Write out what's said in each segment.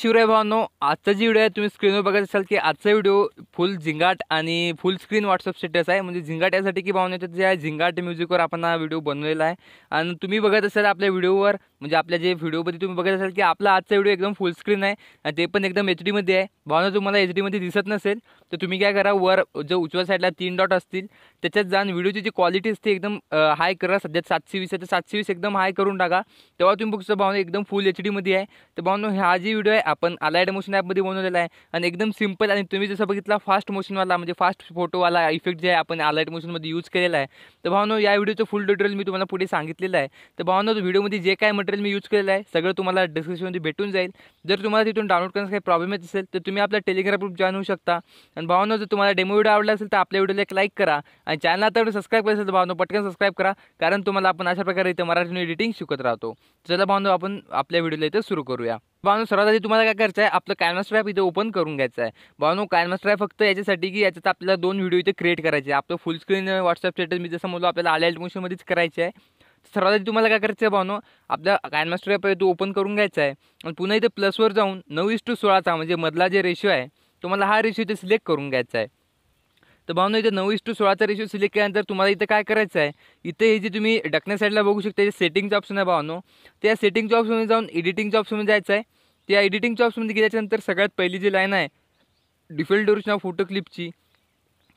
शिवराय भावांनो आजचा जी व्हिडिओ आहे तुम्ही स्क्रीनवर बघत असाल की आजचा व्हिडिओ फुल झिंगाट आणि फुल स्क्रीन व्हॉट्सअप स्टेटस आहे म्हणजे झिंगाट यासाठी की भावना जे आहे झिंगाट म्युझिकवर आपण हा व्हिडिओ बनवलेला आहे आणि तुम्ही बघत असाल आपल्या व्हिडिओवर म्हणजे आपल्या जे व्हिडिओमध्ये तुम्ही बघत असाल की आपला आजचा व्हिडिओ एकदम फुल स्क्रीन आहे आणि ते पण एकदम एच डीमध्ये आहे भावना तुम्हाला एच डीमध्ये दिसत नसेल तर तुम्ही काय करा वर जो उजव्या साईडला तीन डॉट असतील त्याच्यात जाऊन व्हिडिओची जी क्वालिटी असते एकदम हाय करा सध्या सातशे वीस आहे तर सातशे वीस एकदम हाय करून टाका तेव्हा तुम्ही बघतो भावना एकदम फुल एच डीमध्ये आहे तर भावनो हा जी व्हिडिओ आहे आपण अलायड मोशन ॲपमध्ये बनवलेला आहे आणि एकदम सिम्पल आणि तुम्ही जसं बघितला फास्ट मोशनवाला म्हणजे फास्ट फोटोवाला इफेक्ट जे आहे आपण अलायड मोशनमध्ये यूज केलेला आहे तर भावनो या व्हिडिओचं फुल डिटेल मी तुम्हाला पुढे सांगितलेलं आहे तर भावनो व्हिडिओमध्ये जे काय मटेरियल मी यूज केलेलं आहे सगळं तुम्हाला डिस्क्रिप्शनमध्ये भेटून जाईल जर तुम्हाला तिथून डाउनलोड करण्यास काही प्रॉब्लेम येत असेल तर तुम्ही आपला टेलिग्राम ग्रुप जॉईन होऊ शकता आणि भावनो जर तुम्हाला डेमो व्हिडिओ आवडला असेल तर आपल्या व्हिडिओला एक लाईक करा आणि चॅनल आता सबस्क्राईब करायचं तर भावनो पटकन सबस्क्राईब करा कारण तुम्हाला आपण अशा प्रकारे इथे मराठीतून एडिटिंग शिकत राहतो चला भावना आपण आपल्या व्हिडिओला इथं सुरू करूया भावनो सर्वात आधी तुम्हाला काय करायचं आहे आपलं कॅनवास ट्रॅप इथे ओपन करून घ्यायचं आहे भावनो कॅनवास ट्रॅप फक्त याच्यासाठी की याच्यात आपल्याला दोन व्हिडिओ इथे क्रिएट करायचे आपलं फुल स्क्रीन व्हॉट्सअप स्टेटस मी जसं म्हणलो आपल्याला आलेल्या मोशनमध्येच करायचे आहे सर्वात आधी तुम्हाला काय करायचं आहे भावनो आपला मास्टर ॲप आहे तो ओपन करून घ्यायचा आहे आणि पुन्हा इथे प्लसवर जाऊन नऊ टू सोळाचा म्हणजे मधला जे रेशो आहे तुम्हाला हा रेशो इथे सिलेक्ट करून घ्यायचा आहे तर भावनो इथे नऊ इस टू सोळाचा रेशो सिलेक्ट केल्यानंतर तुम्हाला इथं काय करायचं आहे इथे हे जे तुम्ही डकण्या साईडला बघू शकता जे सेटिंगचं ऑप्शन आहे भावनो त्या सेटिंगच्या ऑप्शनमध्ये जाऊन एडिटिंगच्या ऑप्शनमध्ये जायचं आहे त्या एडिटिंगच्या ऑप्शनमध्ये गेल्याच्यानंतर सगळ्यात पहिली जी लाईन आहे डिफॉल्ट ऑफ फोटो क्लिपची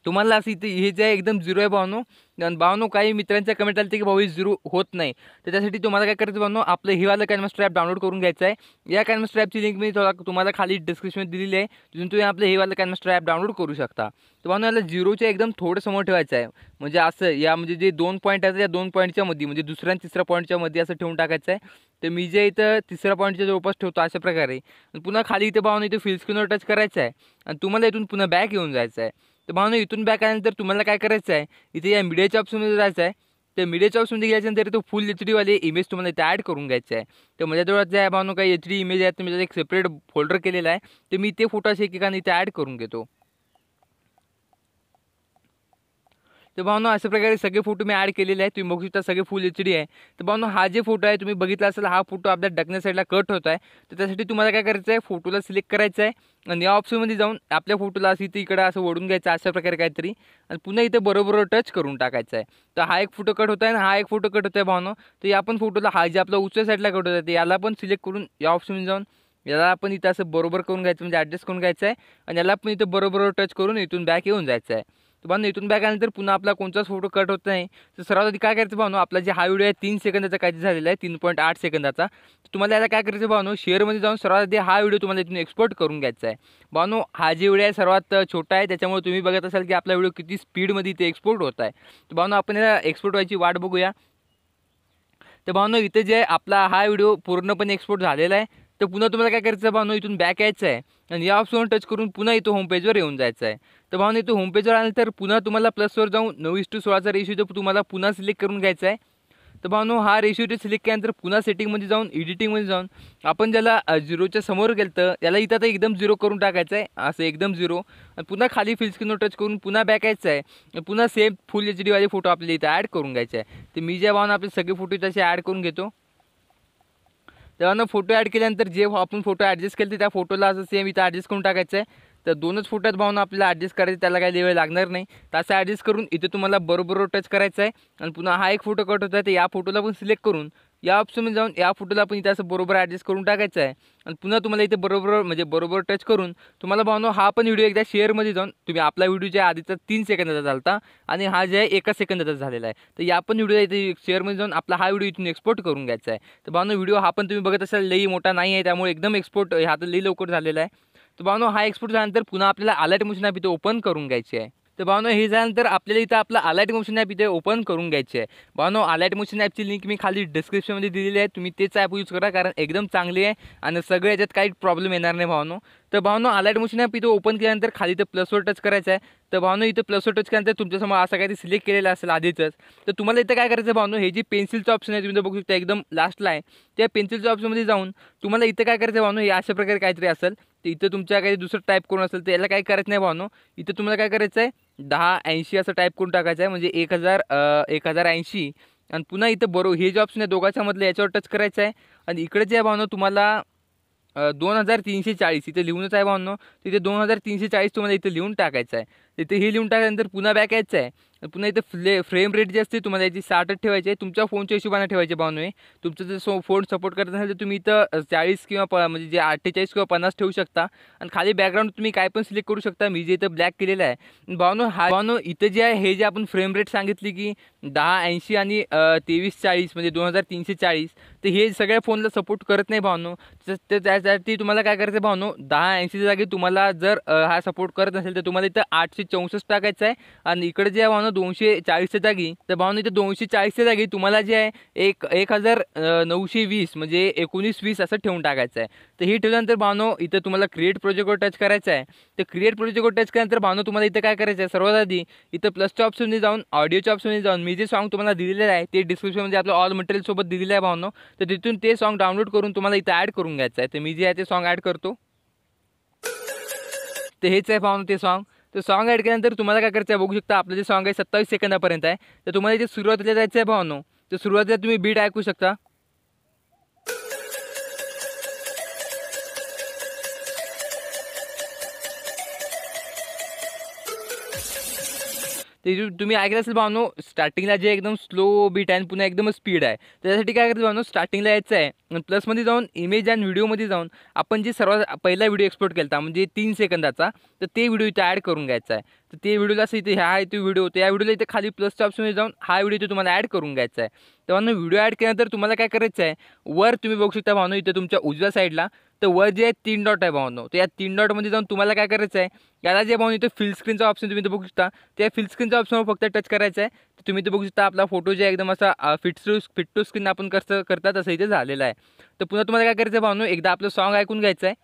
तुम्हाला असं इथे हे जे आहे एकदम झिरो आहे भावनो आणि भावनो काही मित्रांच्या कमेंट ते की भाऊ झिरो होत नाही त्याच्यासाठी तुम्हाला काय करायचं भावनो आपलं हिवाला कॅनमास्टर ॲप डाउनलोड करून घ्यायचं आहे या कॅनमास्टर ॲपची लिंक मी थोडा तुम्हाला खाली डिस्क्रिप्शन दिलेली आहे तिथून तुम्ही आपलं हिवाला कॅनमास्टर ॲप डाउनलोड करू शकता तर भावनो याला झिरोच्या एकदम थोडं समोर ठेवायचं आहे म्हणजे असं या म्हणजे जे दोन पॉईंट आहेत या दोन पॉईंटच्या मध्ये म्हणजे दुसऱ्या आणि तिसऱ्या पॉईंटच्या मध्ये असं ठेवून टाकायचं आहे तर मी जे इथं तिसऱ्या पॉईंटच्या जवळपास ठेवतो अशा प्रकारे पुन्हा खाली इथे भावनं इथे फिल स्क्रीनवर टच करायचं आहे आणि तुम्हाला इथून पुन्हा बॅक येऊन जायचं आहे तर भावना इथून बॅक आल्यानंतर तुम्हाला काय करायचं आहे इथे या मीडियाच्या ऑप्शनमध्ये जायचं आहे तर मीडियाच्या ऑप्शनमध्ये गेल्याच्यानंतर तो फुल एच डीवाले इमेज तुम्हाला इथे ॲड करून घ्यायचं आहे तर माझ्याजवळ जे आहे भावना काही एच डी इमेज आहे तर मी एक सेपरेट फोल्डर केलेला आहे तर मी ते फोटो असे एकेकाने इथे ॲड करून घेतो तर भावनो अशा प्रकारे सगळे फोटो मी ॲड केलेले आहे तुम्ही बघू शकता सगळे फुल एच डी आहे तर भावनो हा जे फोटो आहे तुम्ही बघितला असेल हा फोटो आपल्या डकण्या साईडला कट होत आहे तर त्यासाठी तुम्हाला काय करायचं आहे फोटोला सिलेक्ट करायचं आहे आणि या ऑप्शनमध्ये जाऊन आपल्या फोटोला असं इथे इकडं असं ओढून घ्यायचं अशा प्रकारे काहीतरी आणि पुन्हा इथे बरोबर टच करून टाकायचं आहे तर हा एक फोटो कट होत आहे आणि हा एक फोटो कट होत आहे भावनो तर या पण फोटोला हा जे आपला उच्च साईडला कट होत आहे याला पण सिलेक्ट करून या ऑप्शनमध्ये जाऊन याला आपण इथं असं बरोबर करून घ्यायचं म्हणजे ॲडजस्ट करून घ्यायचं आहे आणि याला पण इथं बरोबर टच करून इथून बॅक येऊन जायचं आहे तर बांधव इथून बॅग आल्यानंतर पुन्हा आपला कोणताच फोटो कट होत नाही तर सर्वात आधी काय करायचं भावनो आपला जे हा व्हिडिओ आहे तीन सेकंदाचा काय झालेला आहे तीन पॉईंट आठ सेकंदाचा तुम्हाला याला काय करायचं भावनो शेअरमध्ये जाऊन सर्वात आधी हा व्हिडिओ तुम्हाला इथून एक्सपोर्ट करून घ्यायचा आहे भावनो हा जे व्हिडिओ आहे सर्वात छोटा आहे त्याच्यामुळे तुम्ही बघत असाल की आपला व्हिडिओ किती स्पीडमध्ये इथे एक्सपोर्ट होत आहे तर भावनो आपण याला एक्सपोर्ट व्हायची वाट बघूया तर भावनो इथे जे आपला हा व्हिडिओ पूर्णपणे एक्सपोर्ट झालेला आहे तर पुन्हा तुम्हाला काय करायचं आहे इथून बॅक यायचं आहे आणि या ऑप्शनवर टच करून पुन्हा इथं होमपेजवर येऊन जायचं आहे तर भावना इथं होमपेजवर आलं तर पुन्हा तुम्हाला प्लसवर जाऊन नऊ इस टू सोळाचा रेशिओ तर तुम्हाला पुन्हा सिलेक्ट करून घ्यायचा आहे तर भावनो हा रेशिओ इथे सिलेक्ट केल्यानंतर पुन्हा सेटिंगमध्ये जाऊन एडिटिंगमध्ये जाऊन आपण ज्याला झिरोच्या समोर गेलं तर त्याला इथं आता एकदम झिरो करून टाकायचं आहे असं एकदम झिरो आणि पुन्हा खाली फिल्स्क्रीनवर टच करून पुन्हा बॅक यायचं आहे पुन्हा सेम फुल एच डीवाले फोटो आपल्याला इथं ॲड करून घ्यायचा आहे तर मी ज्या भावना आपले सगळे फोटो इथं ॲड करून घेतो तेव्हा फोटो ॲड केल्यानंतर जे आपण फोटो ॲडजस्ट केले त्या फोटोला असं सेम इथं ॲडजस्ट करून टाकायचं आहे तर दोनच फोटोत भावना आपल्याला ॲडजस्ट करायचं त्याला काही वेळ लागणार नाही तर असं ॲडजस्ट करून इथे तुम्हाला बरोबर टच करायचं आहे आणि पुन्हा हा एक फोटो कट होता तर या फोटोला पण सिलेक्ट करून या ऑप्शनमध्ये जाऊन या फोटोला पण इथे असं बरोबर ॲडजस्ट करून टाकायचं आहे आणि पुन्हा तुम्हाला इथे बरोबर म्हणजे बरोबर टच करून तुम्हाला भावनो हा पण व्हिडिओ एकदा शेअरमध्ये जाऊन तुम्ही आपला व्हिडिओ जे आधीचा तीन सेकंदाचा झाला आणि हा जे आहे एका सेकंदाचा झालेला आहे तर या पण व्हिडिओ इथे शेअरमध्ये जाऊन आपला हा व्हिडिओ इथून एक्सपोर्ट करून घ्यायचा आहे तर भावनो व्हिडिओ हा पण तुम्ही बघत असाल लई मोठा नाही आहे त्यामुळे एकदम एक्सपोर्ट हा तर लई लवकर झालेला आहे तर भावनो हा एक्सपोर्ट झाल्यानंतर पुन्हा आपल्याला अलर्ट मोशन आप इथे ओपन करून घ्यायची आहे तर बानो हे झाल्यानंतर आपल्याला इथं आपलं अलाईट मोशन ॲप इथे ओपन करून घ्यायचे आहे बानो अलाईट मोशन ॲपची लिंक मी खाली डिस्क्रिप्शनमध्ये दिलेली आहे तुम्ही तेच ॲप यूज करा कारण एकदम चांगली आहे आणि सगळं याच्यात काही प्रॉब्लेम येणार नाही भावनो तर भावनो अलाईट मशीन आहे इथं ओपन केल्यानंतर खाली तर प्लसवर टच करायचं आहे तर भावनो इथं प्लसवर टच केल्यानंतर तुमच्यासमोर असं काही सिलेक्ट केलेलं असेल आधीचंच तर तुम्हाला इथं काय करायचं भावनो हे जे पेन्सिलचं ऑप्शन आहे तुम्ही बघू शकता एकदम लास्टला आहे त्या पेन्सिलच्या ऑप्शनमध्ये जाऊन तुम्हाला इथं काय करायचं भावनो हे अशा प्रकारे काहीतरी असेल तर इथं तुमच्या काही दुसरं टाईप करून असेल तर याला काय करायचं नाही भावनो इथं तुम्हाला काय करायचं आहे दहा ऐंशी असं टाईप करून टाकायचं आहे म्हणजे एक हजार एक हजार ऐंशी आणि पुन्हा इथं बरो हे जे ऑप्शन आहे दोघांच्यामधलं याच्यावर टच करायचं आहे आणि इकडे जे आहे भावना तुम्हाला दोन हजार तीनशे चाळीस इथे लिहूनच आहे भावनो तिथे दोन हजार तीनशे चाळीस तुम्हाला इथे लिहून टाकायचं आहे तिथे हे लिहून टाकल्यानंतर पुन्हा बॅक यायचं आहे पुन्हा इथे फ्ले फ्रेम रेट जे असते तुम्हाला याची साठच ठेवायची आहे तुमच्या फोनच्या हिशोबाने ठेवायचे बावन्न हे तुमचं जर सो फोन सपोर्ट करत असेल तर तुम्ही इथं चाळीस किंवा प म्हणजे जे अठ्ठेचाळीस किंवा पन्नास ठेवू शकता आणि खाली बॅकग्राऊंड तुम्ही काय पण सिलेक्ट करू शकता मी जे इथं ब्लॅक केलेलं आहे भावनो हा बावनो इथं जे आहे हे जे आपण फ्रेम रेट सांगितली की दहा ऐंशी आणि तेवीस चाळीस म्हणजे दोन हजार तीनशे चाळीस तर हे सगळ्या फोनला सपोर्ट करत नाही भावनो तर त्यासाठी तुम्हाला काय करायचं भावनो दहा ऐंशीच्या जागी तुम्हाला जर हा सपोर्ट करत असेल तर तुम्हाला इथं आठशे चौसष्ट टाकायचं आहे आणि इकडे जे आहे भावनो दोनशे चाळीसच्या जागी तर भावनो इथं दोनशे चाळीसच्या जागी तुम्हाला जे आहे एक एक हजार नऊशे वीस म्हणजे एकोणीस वीस असं ठेवून टाकायचं आहे तर हे ठेवल्यानंतर भावनो इथं तुम्हाला क्रिएट प्रोजेक्टवर टच करायचं आहे तर क्रिएट प्रोजेक्टवर टच केल्यानंतर भावनो तुम्हाला इथं काय करायचं आहे सर्वात आधी इथं प्लसच्या ऑप्शनने जाऊन ऑडिओच्या ऑप्शनने जाऊन मी जे सॉन्ग तुम्हाला दिलेलं आहे ते डिस्क्रिप्शनमध्ये आपलं ऑल मटेरियलसोबत दिलेलं आहे भावनो तर तिथून ते सॉन्ग डाउनलोड करून तुम्हाला इथं ॲड करून घ्यायचं आहे तर मी जे आहे ते सॉन्ग ॲड करतो तर हेच आहे भावनो ते सॉन्ग तर सॉन्ग ॲड केल्यानंतर तुम्हाला काय करायचं आहे बघू शकता आपलं जे सॉन्ग आहे सत्तावीस सेकंदापर्यंत आहे तर तुम्हाला इथे सुरुवातीला जायचं आहे भावनो तर सुरुवातीला तुम्ही बीट ऐकू शकता ते तुम्ही ऐकलं असेल बानो स्टार्टिंगला जे एकदम स्लो बीट आहे आणि पुन्हा एकदम स्पीड आहे त्याच्यासाठी काय करायचं भावनो स्टार्टिंगला यायचं आहे प्लसमध्ये जाऊन इमेज आणि व्हिडिओमध्ये जाऊन आपण जे सर्वात पहिला व्हिडिओ एक्सपोर्ट केला म्हणजे तीन सेकंदाचा तर ते व्हिडिओ इथं ॲड करून घ्यायचा आहे तर ते व्हिडिओला असं इथे हा इथे व्हिडिओ होतो या व्हिडिओला इथे खाली प्लसच्या ऑप्शनमध्ये जाऊन हा व्हिडिओ इथे तुम्हाला ॲड करून घ्यायचा आहे तेव्हा व्हिडिओ ॲड केल्यानंतर तुम्हाला काय करायचं आहे वर तुम्ही बघू शकता भावनो इथे तुमच्या उजव्या साईडला तर वर जे आहे तीन डॉट आहे भावनो तर या तीन डॉटमध्ये जाऊन तुम्हाला काय करायचं आहे याला जे भावनो इथे फिलस्क्रीनचा ऑप्शन तुम्ही ते बघू शकता त्या फिल स्क्रीनचा ऑप्शनवर फक्त टच करायचं आहे तर तुम्ही ते बघू शकता आपला फोटो जे एकदम असा fit to fit to screen आपण कसं करतात असं इथे झालेलं आहे तर पुन्हा तुम्हाला काय करायचं आहे भावनो एकदा आपलं सॉन्ग ऐकून घ्यायचं आहे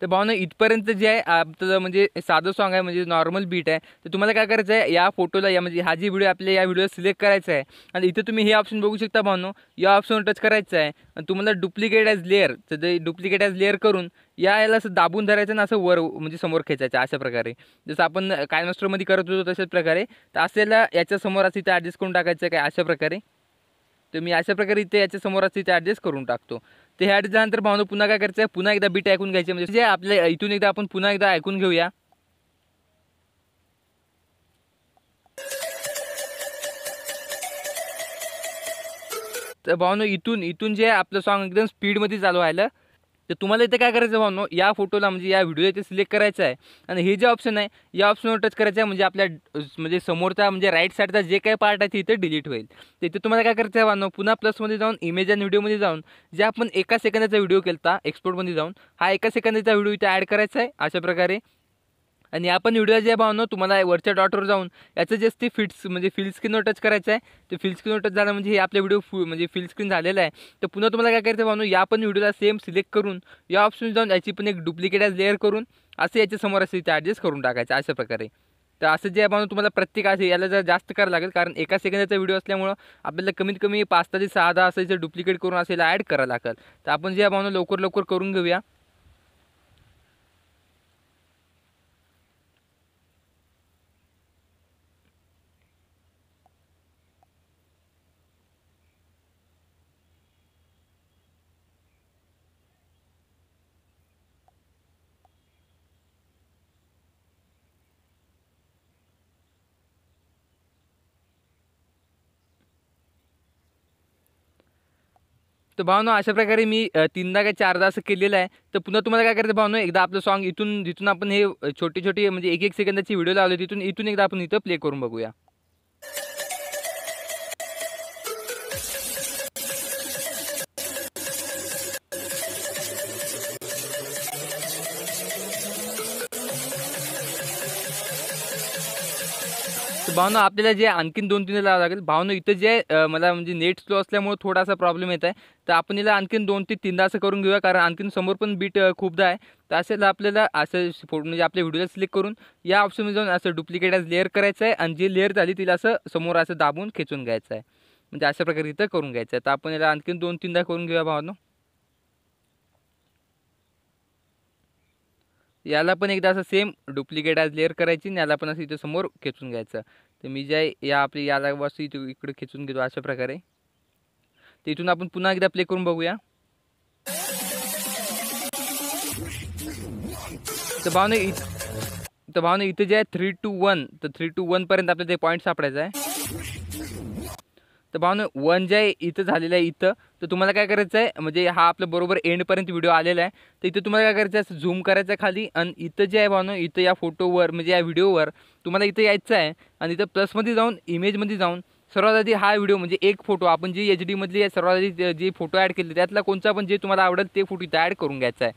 तर भावना इथपर्यंत जे आहे आपलं म्हणजे साधं सॉंग आहे म्हणजे नॉर्मल बीट आहे तर तुम्हाला काय करायचं आहे या फोटोला या म्हणजे हा जी व्हिडिओ आपल्या या व्हिडिओला सिलेक्ट करायचा आहे आणि इथे तुम्ही हे ऑप्शन बघू शकता भावनो या ऑप्शनवर टच करायचं आहे आणि तुम्हाला डुप्लिकेट ॲज लेअर तर ते डुप्लिकेट ॲज लेअर करून या याला असं दाबून धरायचं ना असं वर म्हणजे समोर खेचायचं अशा प्रकारे जसं आपण काय मास्टरमध्ये करत होतो तशाच प्रकारे तर असेला समोर असं इथे ॲडजस्ट करून टाकायचं काय अशा प्रकारे तर मी अशा प्रकारे इथे याच्यासमोर असं इथे ॲडजस्ट करून टाकतो ते ह्या झाल्यानंतर भावनं पुन्हा काय करायचं पुन्हा एकदा बीट ऐकून घ्यायचे म्हणजे आपल्या इथून एकदा आपण पुन्हा एकदा ऐकून घेऊया तर भावनो इथून इथून जे आपलं सॉन्ग एकदम स्पीडमध्ये चालू व्हायला तर तुम्हाला इथे काय करायचं भावनो या फोटोला म्हणजे या व्हिडिओ इथे सिलेक्ट करायचं आहे आणि हे जे ऑप्शन आहे या ऑप्शनवर टच करायचं आहे म्हणजे आपल्या म्हणजे समोरचा म्हणजे राईट साईडचा जे काही पार्ट आहे ते इथे डिलीट होईल तर इथे तुम्हाला काय करायचं आहे भावनो पुन्हा प्लसमध्ये जाऊन इमेज आणि व्हिडिओमध्ये जाऊन जे आपण एका सेकंदाचा व्हिडिओ केला एक्सपोर्टमध्ये जाऊन हा एका सेकंदाचा व्हिडिओ इथे ॲड करायचा आहे अशा प्रकारे आणि आपण व्हिडिओ जे भावनो तुम्हाला वरच्या डॉटवर जाऊन याचं जे असते फिट्स म्हणजे फिल स्क्रीनवर टच करायचं आहे ते फिल स्क्रीनवर टच झालं म्हणजे हे आपले व्हिडिओ फु म्हणजे फिल स्क्रीन झालेला आहे तर पुन्हा तुम्हाला काय करायचं पाहून या पण व्हिडिओला सेम सिलेक्ट करून या ऑप्शन जाऊन याची पण एक डुप्लिकेट आहे लेअर करून असे याच्या समोर असे ते ॲडजस्ट करून टाकायचं अशा प्रकारे तर असं जे पाहून तुम्हाला प्रत्येक असे याला जर जास्त करावं लागेल कारण एका सेकंदाचा व्हिडिओ असल्यामुळं आपल्याला कमीत कमी पाच ते सहा दहा असं डुप्लिकेट करून असेल ॲड करावं लागेल तर आपण जे भावना लवकर लवकर करून घेऊया तर भावनो अशा प्रकारे मी तीनदा काय चारदा असं केलेलं आहे तर पुन्हा तुम्हाला काय करायचं भावनो एकदा आपलं सॉन्ग इथून जिथून आपण हे छोटे छोटे म्हणजे एक एक सेकंदाची व्हिडिओ लावले तिथून इथून एकदा आपण इथं प्ले करून बघूया तर भावना आपल्याला जे आणखीन दोन तीन लावं लागेल भावना इथं जे मला म्हणजे नेट स्लो असल्यामुळे थोडासा प्रॉब्लेम येत आहे तर आपण याला आणखीन दोन ते तीनदा असं करून घेऊया कारण आणखीन समोर पण बीट खूपदा आहे तर असेला आपल्याला असं फोटो म्हणजे आपल्या व्हिडिओला सिलेक्ट करून या ऑप्शनमध्ये जाऊन असं डुप्लिकेट लेअर करायचं आहे आणि जी लेअर झाली तिला असं समोर असं दाबून खेचून घ्यायचं आहे म्हणजे अशा प्रकारे इथं करून घ्यायचं आहे तर आपण याला आणखीन दोन तीनदा करून घेऊया भावना याला पण एकदा असं सेम डुप्लिकेट आज लेअर करायची आणि याला पण असं इथं समोर खेचून घ्यायचं तर मी जे या आपली याला वस्तू इथं इकडे खेचून घेतो अशा प्रकारे तर इथून आपण पुन्हा एकदा प्ले करून बघूया तर भावने तर भावने इथे जे आहे थ्री टू वन तर थ्री टू वनपर्यंत आपल्याला ते पॉईंट सापडायचं आहे तर भावनं वन जे आहे इथं झालेलं आहे इथं तर तुम्हाला काय करायचं आहे म्हणजे हा आपलं बरोबर एंडपर्यंत व्हिडिओ आलेला आहे तर इथं तुम्हाला काय करायचं आहे झूम करायचं आहे खाली आणि इथं जे आहे भावनं इथं या फोटोवर म्हणजे या व्हिडिओवर तुम्हाला इथं यायचं आहे आणि इथं प्लसमध्ये जाऊन इमेजमध्ये जाऊन सर्वात आधी हा व्हिडिओ म्हणजे एक फोटो आपण जी एच डीमधली सर्वात आधी जे फोटो ॲड केले त्यातला कोणता पण जे तुम्हाला आवडेल ते फोटो इथं ॲड करून घ्यायचा आहे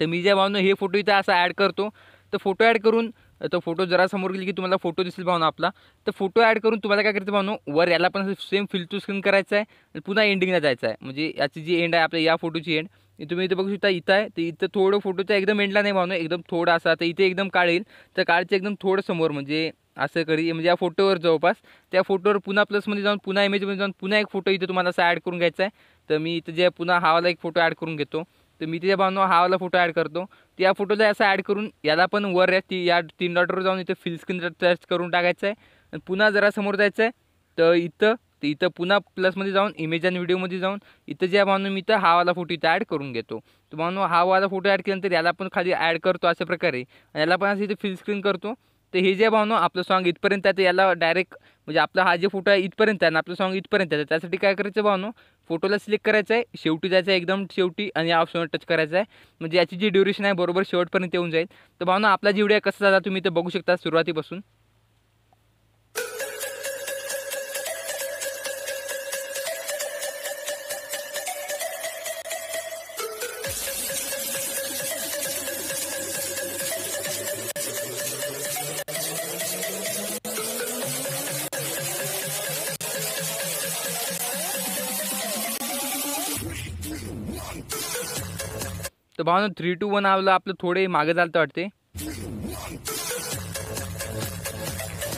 तर मी ज्या भावनं हे फोटो इथं असा ॲड करतो तर फोटो ॲड करून तो फोटो जरा समोर गेली की तुम्हाला फोटो दिसेल भावनं आपला तर फोटो ॲड करून तुम्हाला काय करायचं भावनो वर याला पण सेम फिल टू स्क्रीन करायचं आहे पुन्हा एंडिंगला जायचं आहे म्हणजे याची जी एंड आहे आपल्या या फोटोची एंड तुम्ही इथं बघू शकता इथं आहे तर इथं थोडं फोटोचा एकदम एंडला नाही भावनो एकदम थोडं असा तर इथे एकदम काढेल तर काळचं एकदम थोडं समोर म्हणजे असं करी म्हणजे या फोटोवर जवळपास त्या फोटोवर पुन्हा प्लसमध्ये जाऊन पुन्हा इमेजमध्ये जाऊन पुन्हा एक फोटो इथं तुम्हाला असा ॲड करून घ्यायचा आहे तर मी इथं जे पुन्हा हावाला एक फोटो ॲड करून घेतो तर मी तिथे हा हावाला फोटो ॲड करतो त्या फोटोला असं ॲड करून याला पण वर या ती या तीन डॉटवर जाऊन इथं फिलस्क्रीन स्क्रीन टच करून टाकायचं आहे आणि पुन्हा जरा समोर जायचं आहे तर इथं तर इथं पुन्हा प्लसमध्ये जाऊन इमेज आणि व्हिडिओमध्ये जाऊन इथं ज्या बांधून मी तर वाला फोटो इथं ॲड करून घेतो तर हा वाला फोटो ॲड केल्यानंतर याला पण खाली ॲड करतो अशा प्रकारे आणि याला पण असं इथे फिल स्क्रीन करतो तर हे जे भावनं आपलं सॉंग इथपर्यंत आहे तर याला डायरेक्ट म्हणजे आपला हा जे फोटो आहे इथपर्यंत आहे ना आपलं सॉंग इथपर्यंत आहे त्यासाठी काय करायचं भावनो फोटोला सिलेक्ट करायचं आहे शेवटी जायचं आहे एकदम शेवटी आणि या ऑप्शनवर टच करायचं आहे म्हणजे याची जी ड्युरेशन आहे बरोबर शेवटपर्यंत येऊन जाईल तर भावना आपला जीवडिया कसा झाला तुम्ही ते बघू शकता सुरुवातीपासून तर भावना थ्री टू वन आवला आपलं थोडे मागे झालं वाटते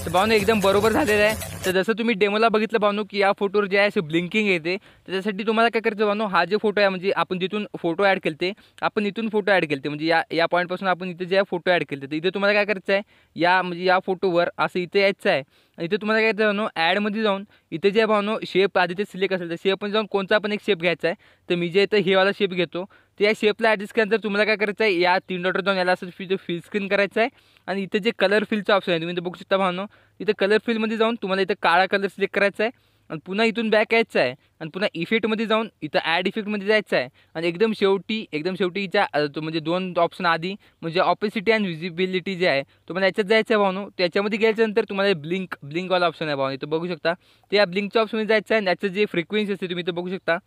तर भावना एकदम बरोबर झालेलं आहे तर जसं तुम्ही डेमोला बघितलं बानू की या फोटोवर जे आहे ब्लिंकिंग येते त्याच्यासाठी तुम्हाला काय करायचं बानू हा जे फोटो आहे म्हणजे आपण जिथून फोटो ॲड केलते आपण इथून फोटो ॲड केलते म्हणजे या या पॉईंटपासून आपण इथे जे आहे फोटो ॲड केले तर इथे तुम्हाला काय करायचं आहे या म्हणजे या फोटोवर असं इथे यायचं आहे आणि इथे तुम्हाला काय करायचं ॲडमध्ये जाऊन इथे जे भावनो शेप आधी ते सिलेक्ट असेल तर शेपमध्ये जाऊन कोणता पण एक शेप घ्यायचा आहे तर मी जे इथं हे वाला शेप घेतो तर या शेपला ॲडजस्ट केल्यानंतर तुम्हाला काय करायचं आहे या तीन डॉटर जाऊन याला असं फिल स्क्रीन करायचं आहे आणि इथे जे कलर फिलचं ऑप्शन आहे तुम्ही ते बघू शकता भावनो इथं कलर फील्डमध्ये जाऊन तुम्हाला इथं काळा कलर सिलेक्ट करायचा आहे आणि पुन्हा इथून बॅक यायचं आहे आणि पुन्हा इफेक्टमध्ये जाऊन इथं ॲड इफेक्टमध्ये जायचं आहे आणि एकदम शेवटी एकदम शेवटीच्या म्हणजे दोन ऑप्शन आधी म्हणजे ऑपेसिटी अँड विजिबिलिटी जे आहे तुम्हाला याच्यात जायचं आहे भावनो त्याच्यामध्ये गेल्याच्यानंतर तुम्हाला ब्लिंक ब्लिंकवाला ऑप्शन आहे भाऊन इथं बघू शकता ते या ब्लिंकच्या ऑप्शनमध्ये जायचं आहे आणि याचं जे फ्रिक्वेन्सी असते तुम्ही इथं बघू शकता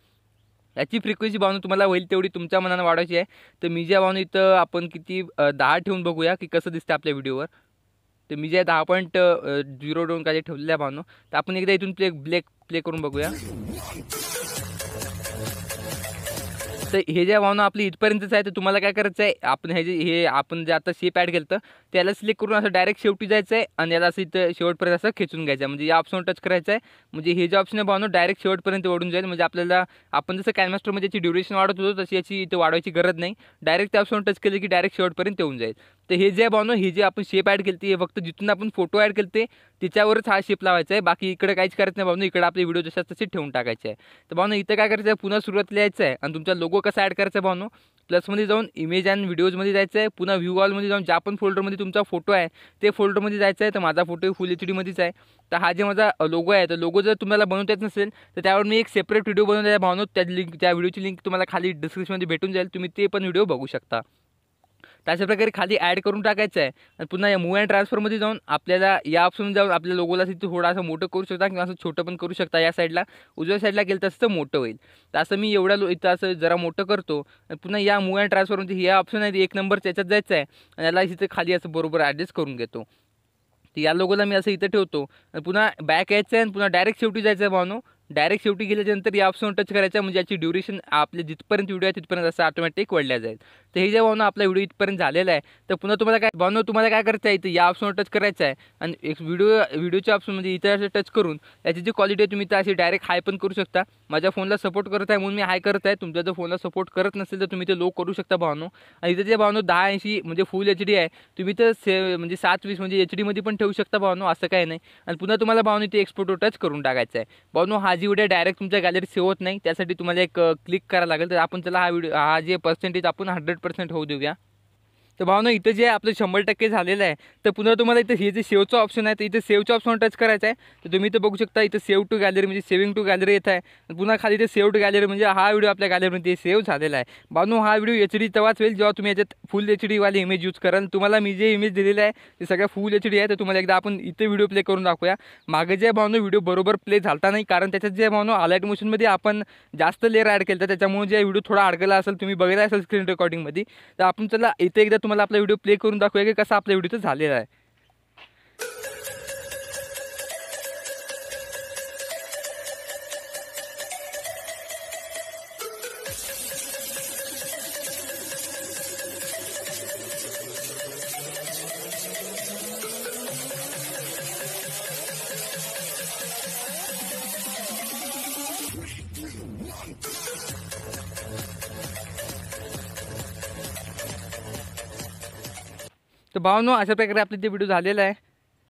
याची फ्रिक्वेन्सी भावना तुम्हाला होईल तेवढी तुमच्या मनानं वाढवायची आहे तर मी ज्या भावना इथं आपण किती दहा ठेवून बघूया की कसं दिसतं आपल्या व्हिडिओवर तर मी जे दहा पॉईंट झिरो डोन काही ठेवलेल्या भावनो तर आपण एकदा इथून प्ले ब्लेक प्ले करून बघूया तर हे जे भावना आपली इथपर्यंतच आहे तर तुम्हाला काय करायचं आहे आपण हे जे हे आपण जे आता शेप ॲड केलं तर त्याला सिलेक्ट करून असं डायरेक्ट शेवटी जायचं आहे आणि याला असं इथं शेवटपर्यंत असं खेचून घ्यायचं आहे म्हणजे या ऑप्शनवर टच करायचं आहे म्हणजे हे जे ऑप्शन आहे भावना डायरेक्ट शेवटपर्यंत ओढून जाईल म्हणजे आपल्याला आपण जसं कॅनमास्टरमध्ये याची ड्युरेशन वाढत होतो तशी याची इथं वाढवायची गरज नाही डायरेक्ट त्या ऑप्शनवर टच केलं की डायरेक्ट शेवटपर्यंत येऊन जाईल तर हे जे आहे हे जे आपण शेप ॲड केली हे फक्त जिथून आपण फोटो ॲड केले तिच्यावरच हा शेप लावायचा आहे बाकी इकडे काहीच करायचं नाही बॉनो इकडे आपले व्हिडिओ जशा तसे ठेवून टाकायचे आहे तर भावना इथं काय करायचं आहे पुन्हा सुरुवात लिहायचं आहे आणि तुमचा लोगो कसा ॲड करायचा आहे भावनो प्लसमध्ये जाऊन इमेज अँड व्हिडिओजमध्ये जायचं आहे पुन्हा व्ह्यू ऑलमध्ये जाऊन ज्या पण फोल्डरमध्ये तुमचा फोटो आहे ते फोल्डरमध्ये जायचं आहे तर माझा फोटो फुल एच डीमध्येच आहे तर हा जे माझा लोगो आहे तर लोगो जर तुम्हाला बनवतायच नसेल तर त्यावर मी एक सेपरेट व्हिडिओ बनवलेला आहे भावनो त्या लिंक त्या व्हिडिओची लिंक तुम्हाला खाली डिस्क्रिप्शनमध्ये भेटून जाईल तुम्ही ते पण व्हिडिओ बघू शकता तर अशा प्रकारे खाली ॲड करून टाकायचं आहे आणि पुन्हा या मूव अँड ट्रान्सफरमध्ये जाऊन आपल्याला या ऑप्शन जाऊन आपल्या लोगोला तिथे थोडं असं मोठं करू शकता किंवा असं छोटं पण करू शकता या साईडला उजव्या साईडला गेलं तसं मोठं होईल तर असं मी एवढ्या लो इथं असं जरा मोठं करतो आणि पुन्हा या मूव अँड ट्रान्सफरमध्ये हे ऑप्शन आहे एक नंबर त्याच्यात जायचं आहे आणि याला इथं खाली असं बरोबर ॲडजस्ट करून घेतो तर या लोगोला मी असं इथं ठेवतो आणि पुन्हा बॅक यायचं आहे आणि पुन्हा डायरेक्ट शेवटी जायचं आहे भावनो डायरेक्ट शेवटी गेल्यानंतर या ऑप्शन टच करायचा म्हणजे याची ड्युरेशन आपले जिथपर्यंत व्हिडिओ आहे तिथपर्यंत असं ऑटोमॅटिक वळल्या जाईल तर हे जे भावना आपला व्हिडिओ इथपर्यंत झालेला आहे तर पुन्हा तुम्हाला काय भावनो तुम्हाला काय करायचं आहे तर या ऑप्शनवर टच करायचं आहे आणि एक व्हिडिओ व्हिडिओच्या ऑप्शन म्हणजे इथे असं टच करून याची जी क्वालिटी आहे तुम्ही तर अशी डायरेक्ट हाय पण करू शकता माझ्या फोनला सपोर्ट करत आहे म्हणून मी हाय करत आहे तुमच्या जर फोनला सपोर्ट करत नसेल तर तुम्ही ते लो करू शकता भावनो आणि इथं जे भावनो दहा ऐंशी म्हणजे फुल एच डी आहे तुम्ही तर से म्हणजे सात वीस म्हणजे एच डीमध्ये पण ठेवू शकता भावनो असं काही नाही आणि पुन्हा तुम्हाला भावनो इथे एक्सपोर्टवर टच करून टाकायचं आहे भावनो हा अजी उद्या डायरेक्ट तुमच्या गॅलरी सेव्ह होत नाही त्यासाठी तुम्हाला एक क्लिक करायला लागेल तर आपण त्याला हा व्हिडिओ हा जे पर्सेंटेज आपण हंड्रेड पर्सेंट होऊ देऊया तर भावना इथं जे आपलं शंभर टक्के झालेलं आहे तर पुन्हा तुम्हाला इथं हे जे सेवचं ऑप्शन आहे तर इथं सेवचं ऑप्शन टच करायचं आहे तर तुम्ही इथं बघू शकता इथं सेव टू गॅलरी म्हणजे सेविंग टू गॅलरी येत आहे पुन्हा खाली इथे सेव टू गॅलरी म्हणजे हा व्हिडिओ आपल्या गॅलरीमध्ये सेव झालेला आहे भाऊ हा व्हिडिओ एच डी तेव्हाच होईल जेव्हा तुम्ही याच्यात फुल एच डीवाली इमेज यूज कराल तुम्हाला मी जे इमेज दिलेलं आहे ते सगळ्या फुल एच डी आहे तर तुम्हाला एकदा आपण इथे व्हिडिओ प्ले करून दाखवूया मागे जे भावनो व्हिडिओ बरोबर प्ले झाला नाही कारण त्याच्यात जे भावनो आलाईट मोशनमध्ये आपण जास्त लेअर ॲड केलं तर त्याच्यामुळे जे व्हिडिओ थोडा अडकला असेल तुम्ही बघायला असेल स्क्रीन रेकॉर्डिंगमध्ये तर आपण चला इथे एकदा तुम्हाला आपला व्हिडिओ प्ले करून दाखवूया की कसा आपल्या व्हिडिओचं झालेला आहे भावनो अशा प्रकारे आपले ते व्हिडिओ झालेला आहे